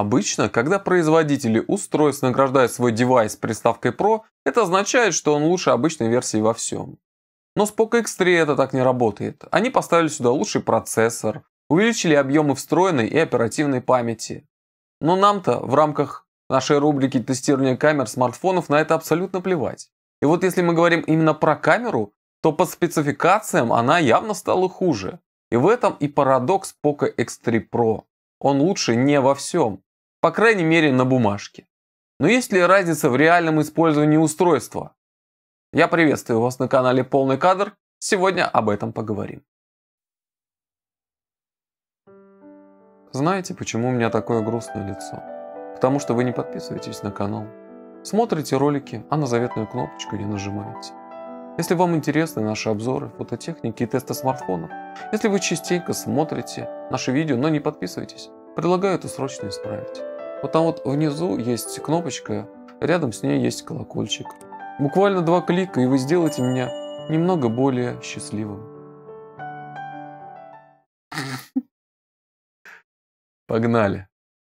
Обычно, когда производители устройств награждают свой девайс приставкой Pro, это означает, что он лучше обычной версии во всем. Но с Poco X3 это так не работает. Они поставили сюда лучший процессор, увеличили объемы встроенной и оперативной памяти. Но нам-то в рамках нашей рубрики тестирования камер смартфонов на это абсолютно плевать. И вот если мы говорим именно про камеру, то по спецификациям она явно стала хуже. И в этом и парадокс Poco X3 Pro. Он лучше не во всем. По крайней мере, на бумажке. Но есть ли разница в реальном использовании устройства? Я приветствую вас на канале Полный кадр. Сегодня об этом поговорим. Знаете, почему у меня такое грустное лицо? Потому что вы не подписываетесь на канал. Смотрите ролики, а на заветную кнопочку не нажимаете. Если вам интересны наши обзоры, фототехники и тесты смартфонов, если вы частенько смотрите наши видео, но не подписываетесь, предлагаю это срочно исправить. Вот там вот внизу есть кнопочка, рядом с ней есть колокольчик. Буквально два клика, и вы сделаете меня немного более счастливым. Погнали.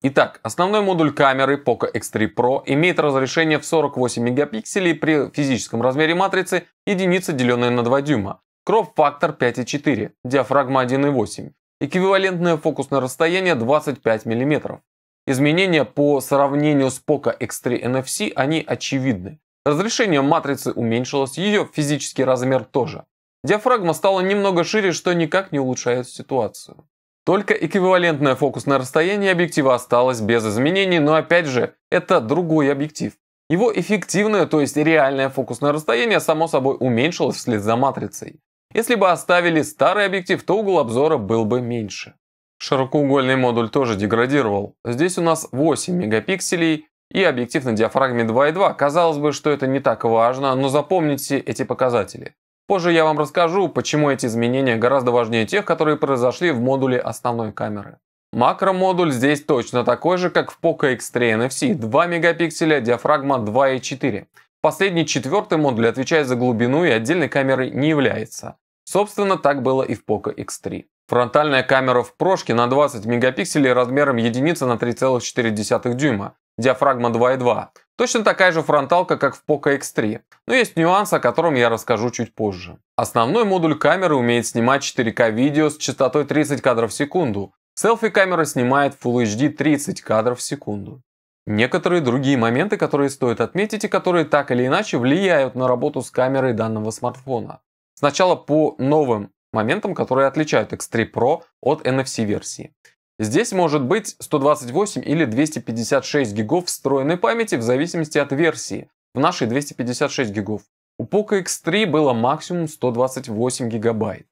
Итак, основной модуль камеры Poco X3 Pro имеет разрешение в 48 мегапикселей при физическом размере матрицы единица, деленная на 2 дюйма, кроп-фактор 5,4, диафрагма 1,8, эквивалентное фокусное расстояние 25 мм. Изменения по сравнению с POCO X3 NFC, они очевидны. Разрешение матрицы уменьшилось, ее физический размер тоже. Диафрагма стала немного шире, что никак не улучшает ситуацию. Только эквивалентное фокусное расстояние объектива осталось без изменений, но опять же, это другой объектив. Его эффективное, то есть реальное фокусное расстояние, само собой уменьшилось вслед за матрицей. Если бы оставили старый объектив, то угол обзора был бы меньше. Широкоугольный модуль тоже деградировал. Здесь у нас 8 мегапикселей и объектив на диафрагме 2.2. Казалось бы, что это не так важно, но запомните эти показатели. Позже я вам расскажу, почему эти изменения гораздо важнее тех, которые произошли в модуле основной камеры. Макромодуль здесь точно такой же, как в Poco X3 NFC, 2 мегапикселя, диафрагма 2.4. Последний четвертый модуль отвечает за глубину и отдельной камерой не является. Собственно, так было и в Poco X3. Фронтальная камера в прошке на 20 мегапикселей размером единица на 3,4 дюйма, диафрагма 2.2. Точно такая же фронталка, как в Poco X3, но есть нюанс, о котором я расскажу чуть позже. Основной модуль камеры умеет снимать 4К видео с частотой 30 кадров в секунду. Селфи-камера снимает Full HD 30 кадров в секунду. Некоторые другие моменты, которые стоит отметить и которые так или иначе влияют на работу с камерой данного смартфона. Сначала по новым моментам, которые отличают X3 Pro от NFC-версии. Здесь может быть 128 или 256 гигов встроенной памяти в зависимости от версии. В нашей 256 гигов. У Poco X3 было максимум 128 гигабайт.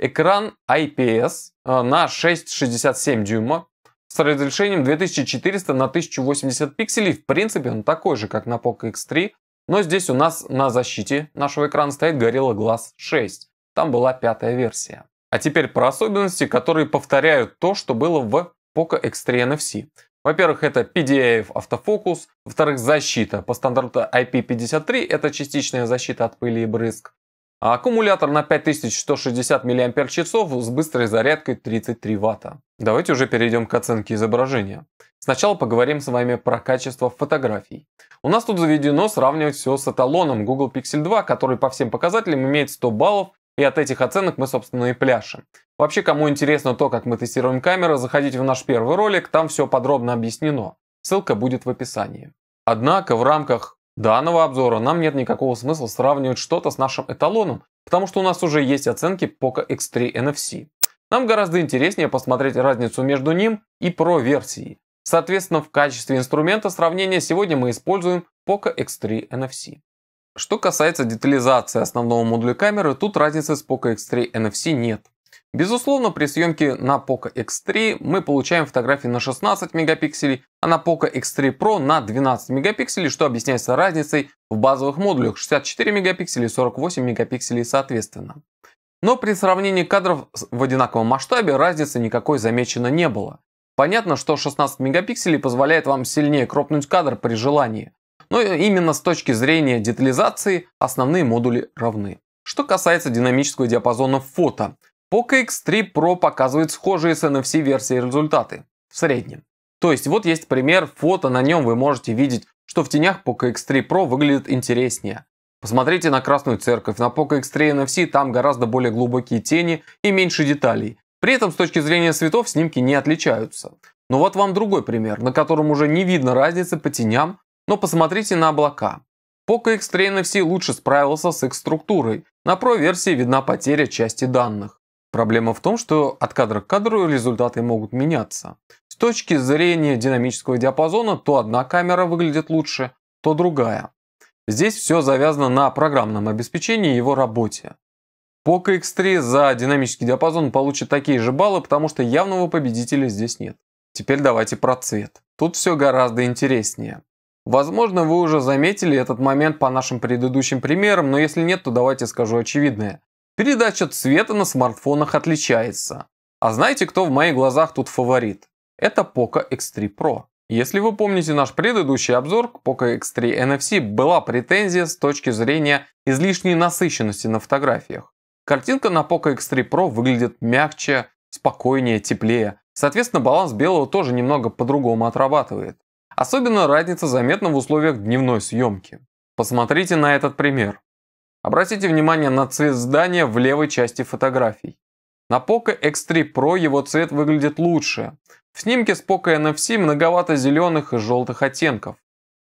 Экран IPS э, на 6,67 дюйма с разрешением 2400 на 1080 пикселей. В принципе он такой же, как на Poco X3, но здесь у нас на защите нашего экрана стоит Gorilla Glass 6. Там была пятая версия. А теперь про особенности, которые повторяют то, что было в Poco X3 NFC. Во-первых, это PDAF автофокус. Во-вторых, защита. По стандарту IP53 это частичная защита от пыли и брызг. А аккумулятор на 5160 мАч с быстрой зарядкой 33 Вт. Давайте уже перейдем к оценке изображения. Сначала поговорим с вами про качество фотографий. У нас тут заведено сравнивать все с эталоном Google Pixel 2, который по всем показателям имеет 100 баллов, и от этих оценок мы, собственно, и пляшем. Вообще, кому интересно то, как мы тестируем камеры, заходите в наш первый ролик, там все подробно объяснено. Ссылка будет в описании. Однако в рамках данного обзора нам нет никакого смысла сравнивать что-то с нашим эталоном, потому что у нас уже есть оценки Poco X3 NFC. Нам гораздо интереснее посмотреть разницу между ним и Pro версией. Соответственно, в качестве инструмента сравнения сегодня мы используем Poco X3 NFC. Что касается детализации основного модуля камеры, тут разницы с Poco X3 NFC нет. Безусловно, при съемке на Poco X3 мы получаем фотографии на 16 мегапикселей, а на Poco X3 Pro на 12 мегапикселей, что объясняется разницей в базовых модулях 64 мегапикселей и 48 мегапикселей соответственно. Но при сравнении кадров в одинаковом масштабе разницы никакой замечено не было. Понятно, что 16 мегапикселей позволяет вам сильнее кропнуть кадр при желании. Но именно с точки зрения детализации основные модули равны. Что касается динамического диапазона фото, Poco X3 Pro показывает схожие с NFC версии результаты в среднем. То есть вот есть пример фото, на нем вы можете видеть, что в тенях Poco X3 Pro выглядит интереснее. Посмотрите на Красную Церковь, на Poco X3 NFC там гораздо более глубокие тени и меньше деталей, при этом с точки зрения цветов снимки не отличаются. Но вот вам другой пример, на котором уже не видно разницы по теням, но посмотрите на облака. Poco X3 NFC лучше справился с их структурой, на Pro версии видна потеря части данных. Проблема в том, что от кадра к кадру результаты могут меняться. С точки зрения динамического диапазона, то одна камера выглядит лучше, то другая. Здесь все завязано на программном обеспечении и его работе. Poco x 3 за динамический диапазон получит такие же баллы, потому что явного победителя здесь нет. Теперь давайте про цвет. Тут все гораздо интереснее. Возможно, вы уже заметили этот момент по нашим предыдущим примерам, но если нет, то давайте скажу очевидное. Передача цвета на смартфонах отличается. А знаете, кто в моих глазах тут фаворит? Это Poco X3 Pro. Если вы помните наш предыдущий обзор, к Poco X3 NFC была претензия с точки зрения излишней насыщенности на фотографиях. Картинка на Poco X3 Pro выглядит мягче, спокойнее, теплее. Соответственно, баланс белого тоже немного по-другому отрабатывает. Особенно разница заметна в условиях дневной съемки. Посмотрите на этот пример. Обратите внимание на цвет здания в левой части фотографий. На Poco X3 Pro его цвет выглядит лучше. В снимке с Poco NFC многовато зеленых и желтых оттенков.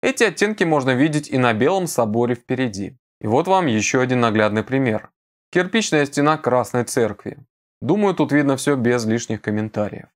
Эти оттенки можно видеть и на белом соборе впереди. И вот вам еще один наглядный пример. Кирпичная стена Красной Церкви. Думаю, тут видно все без лишних комментариев.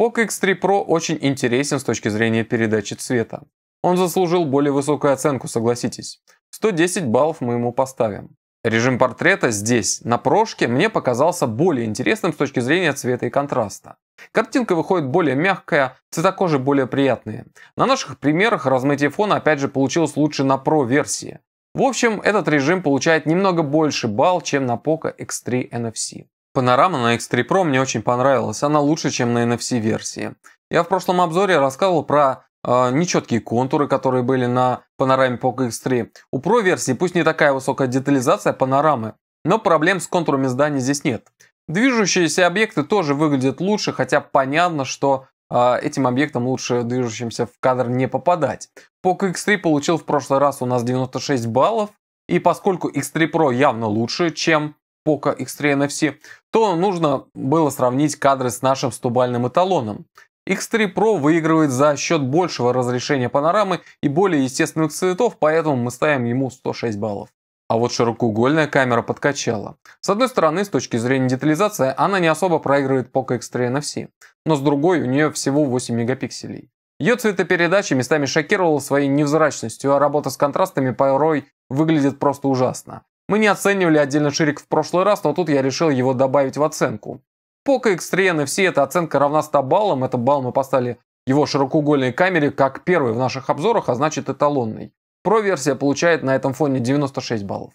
POC X3 Pro очень интересен с точки зрения передачи цвета. Он заслужил более высокую оценку, согласитесь. 110 баллов мы ему поставим. Режим портрета здесь, на прошке, мне показался более интересным с точки зрения цвета и контраста. Картинка выходит более мягкая, цвета кожи более приятные. На наших примерах размытие фона опять же получилось лучше на Pro версии. В общем, этот режим получает немного больше балл, чем на Poco X3 NFC. Панорама на X3 Pro мне очень понравилась, она лучше, чем на NFC-версии. Я в прошлом обзоре рассказывал про э, нечеткие контуры, которые были на панораме Poco X3. У Pro версии пусть не такая высокая детализация панорамы, но проблем с контурами зданий здесь нет. Движущиеся объекты тоже выглядят лучше, хотя понятно, что а, этим объектам лучше движущимся в кадр не попадать. Poco X3 получил в прошлый раз у нас 96 баллов, и поскольку X3 Pro явно лучше, чем Poco X3 NFC, то нужно было сравнить кадры с нашим стубальным эталоном. X3 Pro выигрывает за счет большего разрешения панорамы и более естественных цветов, поэтому мы ставим ему 106 баллов. А вот широкоугольная камера подкачала. С одной стороны, с точки зрения детализации, она не особо проигрывает Poco X3 NFC, но с другой у нее всего 8 мегапикселей. Ее цветопередача местами шокировала своей невзрачностью, а работа с контрастами порой выглядит просто ужасно. Мы не оценивали отдельно ширик в прошлый раз, но тут я решил его добавить в оценку. Poco X3 NFC эта оценка равна 100 баллам, это балл мы поставили его широкоугольной камере как первый в наших обзорах, а значит эталонный. Pro-версия получает на этом фоне 96 баллов.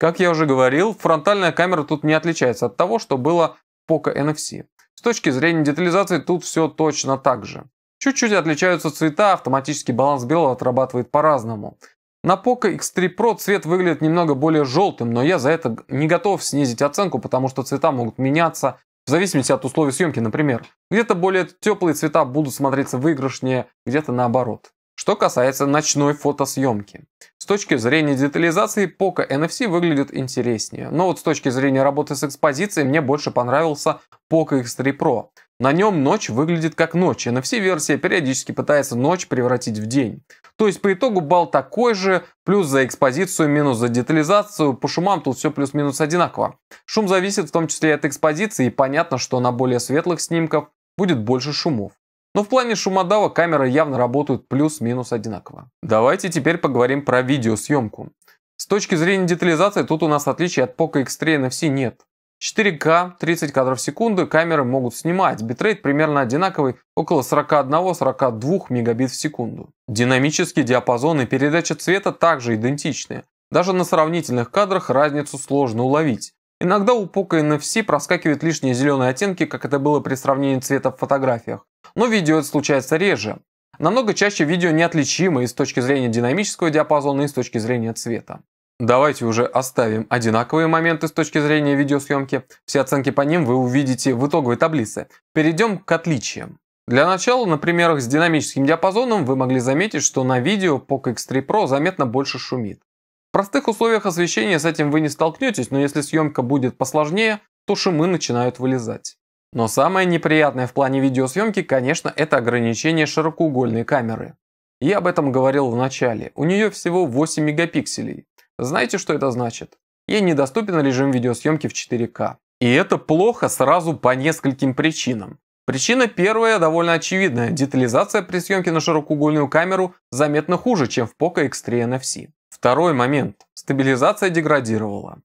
Как я уже говорил, фронтальная камера тут не отличается от того, что было в Poco NFC. С точки зрения детализации тут все точно так же. Чуть-чуть отличаются цвета, автоматический баланс белого отрабатывает по разному На Poco X3 Pro цвет выглядит немного более желтым, но я за это не готов снизить оценку, потому что цвета могут меняться в зависимости от условий съемки, например. Где-то более теплые цвета будут смотреться выигрышнее, где-то наоборот. Что касается ночной фотосъемки. С точки зрения детализации Poco NFC выглядит интереснее, но вот с точки зрения работы с экспозицией мне больше понравился Poco X3 Pro. На нем ночь выглядит как ночь, NFC-версия периодически пытается ночь превратить в день. То есть по итогу балл такой же, плюс за экспозицию, минус за детализацию, по шумам тут все плюс-минус одинаково. Шум зависит в том числе от экспозиции, и понятно, что на более светлых снимках будет больше шумов. Но ну, в плане шумодава камеры явно работают плюс-минус одинаково. Давайте теперь поговорим про видеосъемку. С точки зрения детализации тут у нас отличий от Poco X3 NFC нет. 4К, 30 кадров в секунду камеры могут снимать, битрейт примерно одинаковый, около 41-42 мегабит в секунду. Динамические диапазоны и передача цвета также идентичны. Даже на сравнительных кадрах разницу сложно уловить. Иногда у Poco NFC проскакивают лишние зеленые оттенки, как это было при сравнении цвета в фотографиях. Но видео это случается реже. Намного чаще видео неотличимы и с точки зрения динамического диапазона, и с точки зрения цвета. Давайте уже оставим одинаковые моменты с точки зрения видеосъемки. Все оценки по ним вы увидите в итоговой таблице. Перейдем к отличиям. Для начала на примерах с динамическим диапазоном вы могли заметить, что на видео POCO X3 Pro заметно больше шумит. В простых условиях освещения с этим вы не столкнетесь, но если съемка будет посложнее, то шумы начинают вылезать. Но самое неприятное в плане видеосъемки, конечно, это ограничение широкоугольной камеры. Я об этом говорил в начале. У нее всего 8 мегапикселей. Знаете, что это значит? Ей недоступен режим видеосъемки в 4К. И это плохо сразу по нескольким причинам. Причина первая довольно очевидная. Детализация при съемке на широкоугольную камеру заметно хуже, чем в POCO X3 NFC. Второй момент. Стабилизация деградировала.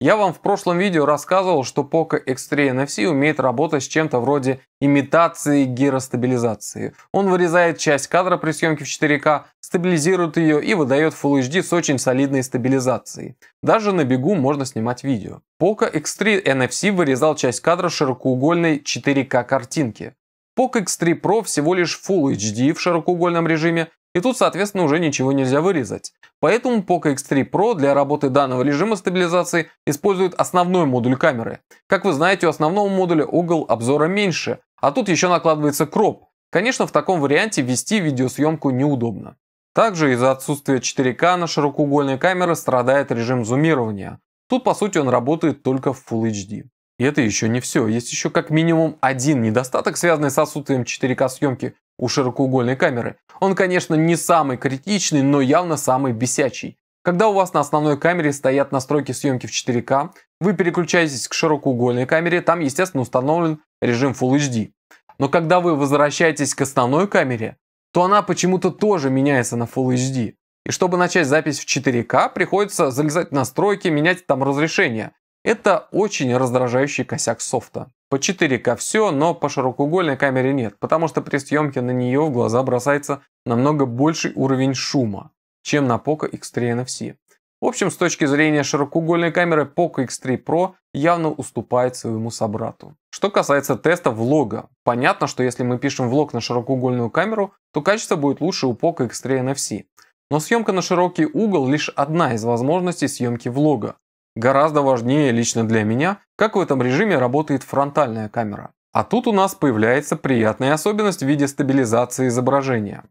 Я вам в прошлом видео рассказывал, что Poco X3 NFC умеет работать с чем-то вроде имитации гиростабилизации. Он вырезает часть кадра при съемке в 4К, стабилизирует ее и выдает Full HD с очень солидной стабилизацией. Даже на бегу можно снимать видео. Poco X3 NFC вырезал часть кадра широкоугольной 4К картинки. Poco X3 Pro всего лишь Full HD в широкоугольном режиме и тут, соответственно, уже ничего нельзя вырезать. Поэтому POCO X3 Pro для работы данного режима стабилизации использует основной модуль камеры. Как вы знаете, у основного модуля угол обзора меньше, а тут еще накладывается кроп. Конечно, в таком варианте вести видеосъемку неудобно. Также из-за отсутствия 4К на широкоугольной камеры страдает режим зумирования. Тут по сути он работает только в Full HD. И это еще не все. Есть еще как минимум один недостаток, связанный с отсутствием 4К съемки, у широкоугольной камеры. Он, конечно, не самый критичный, но явно самый бесячий. Когда у вас на основной камере стоят настройки съемки в 4К, вы переключаетесь к широкоугольной камере, там, естественно, установлен режим Full HD. Но когда вы возвращаетесь к основной камере, то она почему-то тоже меняется на Full HD. И чтобы начать запись в 4К, приходится залезать в настройки, менять там разрешение. Это очень раздражающий косяк софта. По 4К все, но по широкоугольной камере нет, потому что при съемке на нее в глаза бросается намного больший уровень шума, чем на Poco X3 NFC. В общем, с точки зрения широкоугольной камеры Poco X3 Pro явно уступает своему собрату. Что касается теста влога, понятно, что если мы пишем влог на широкоугольную камеру, то качество будет лучше у Poco X3 NFC. Но съемка на широкий угол лишь одна из возможностей съемки влога. Гораздо важнее лично для меня, как в этом режиме работает фронтальная камера. А тут у нас появляется приятная особенность в виде стабилизации изображения.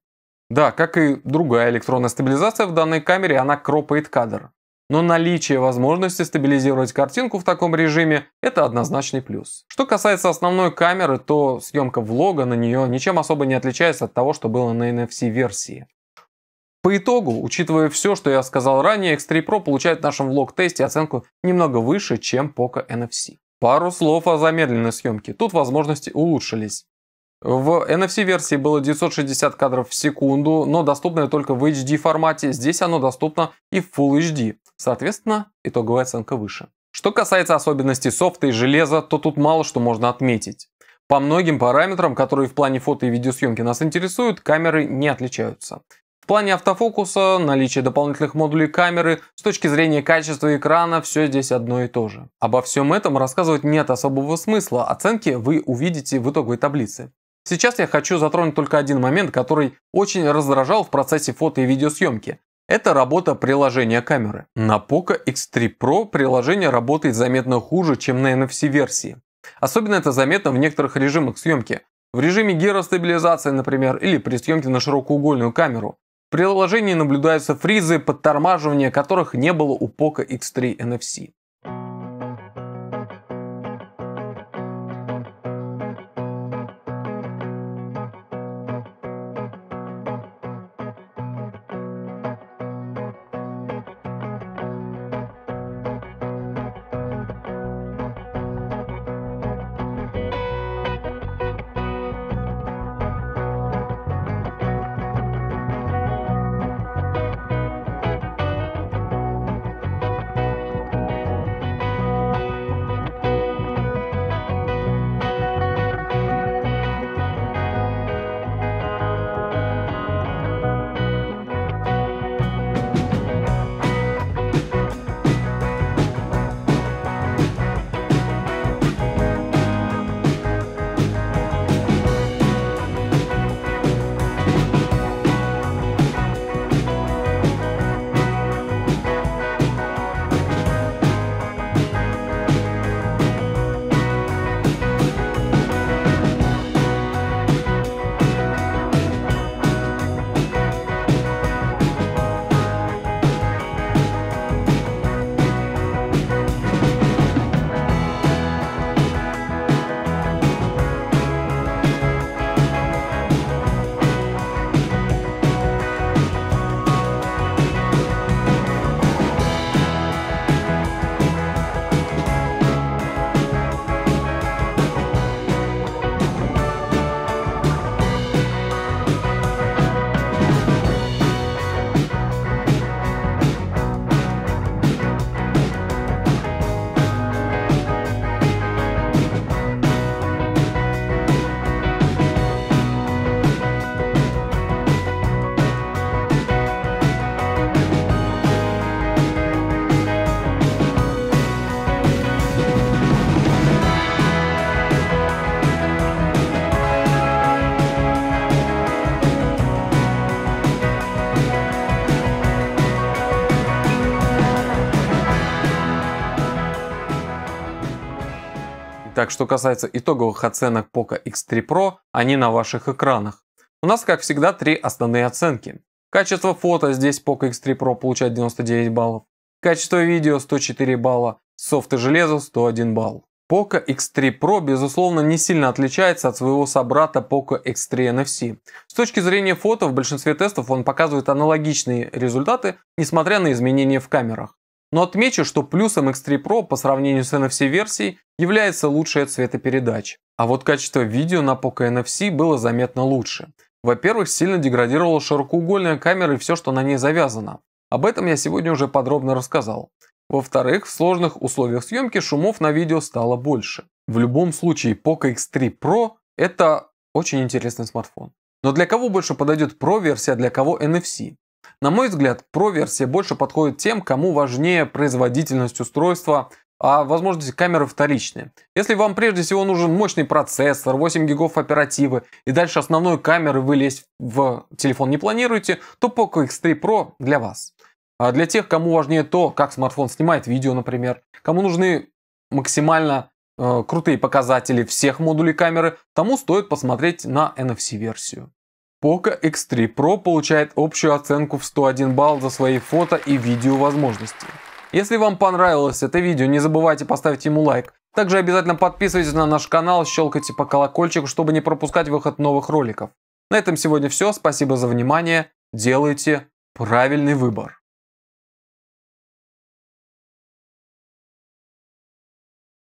Да, как и другая электронная стабилизация, в данной камере она кропает кадр. Но наличие возможности стабилизировать картинку в таком режиме – это однозначный плюс. Что касается основной камеры, то съемка влога на нее ничем особо не отличается от того, что было на NFC-версии. По итогу, учитывая все, что я сказал ранее, X3 Pro получает в нашем влог-тесте оценку немного выше, чем Poco NFC. Пару слов о замедленной съемке. Тут возможности улучшились. В NFC-версии было 960 кадров в секунду, но доступное только в HD формате. Здесь оно доступно и в Full HD. Соответственно, итоговая оценка выше. Что касается особенностей софта и железа, то тут мало что можно отметить. По многим параметрам, которые в плане фото и видеосъемки нас интересуют, камеры не отличаются. В плане автофокуса, наличие дополнительных модулей камеры, с точки зрения качества экрана, все здесь одно и то же. Обо всем этом рассказывать нет особого смысла, оценки вы увидите в итоговой таблице. Сейчас я хочу затронуть только один момент, который очень раздражал в процессе фото и видеосъемки. Это работа приложения камеры. На Poco X3 Pro приложение работает заметно хуже, чем на NFC-версии. Особенно это заметно в некоторых режимах съемки. В режиме гиростабилизации, например, или при съемке на широкоугольную камеру. В приложении наблюдаются фризы, подтормаживания которых не было у POCO X3 NFC. Так, что касается итоговых оценок POCO X3 Pro, они на ваших экранах. У нас, как всегда, три основные оценки. Качество фото здесь POCO X3 Pro получает 99 баллов. Качество видео 104 балла, софт и железо 101 балл. Poco X3 Pro, безусловно, не сильно отличается от своего собрата Poco X3 NFC. С точки зрения фото, в большинстве тестов он показывает аналогичные результаты, несмотря на изменения в камерах. Но отмечу, что плюсом X3 Pro по сравнению с NFC-версией является лучшая цветопередача. А вот качество видео на Poco NFC было заметно лучше. Во-первых, сильно деградировала широкоугольная камера и все, что на ней завязано. Об этом я сегодня уже подробно рассказал. Во-вторых, в сложных условиях съемки шумов на видео стало больше. В любом случае, Poco X3 Pro – это очень интересный смартфон. Но для кого больше подойдет Pro-версия, а для кого NFC? На мой взгляд, Pro-версия больше подходит тем, кому важнее производительность устройства, а возможности камеры вторичные. Если вам прежде всего нужен мощный процессор, 8 гигов оперативы и дальше основной камеры вылезть в телефон не планируете, то Poco X3 Pro для вас. А для тех, кому важнее то, как смартфон снимает видео, например, кому нужны максимально э, крутые показатели всех модулей камеры, тому стоит посмотреть на NFC-версию. Poco X3 Pro получает общую оценку в 101 балл за свои фото и видео возможности. Если вам понравилось это видео, не забывайте поставить ему лайк. Также обязательно подписывайтесь на наш канал, щелкайте по колокольчику, чтобы не пропускать выход новых роликов. На этом сегодня все, спасибо за внимание, делайте правильный выбор.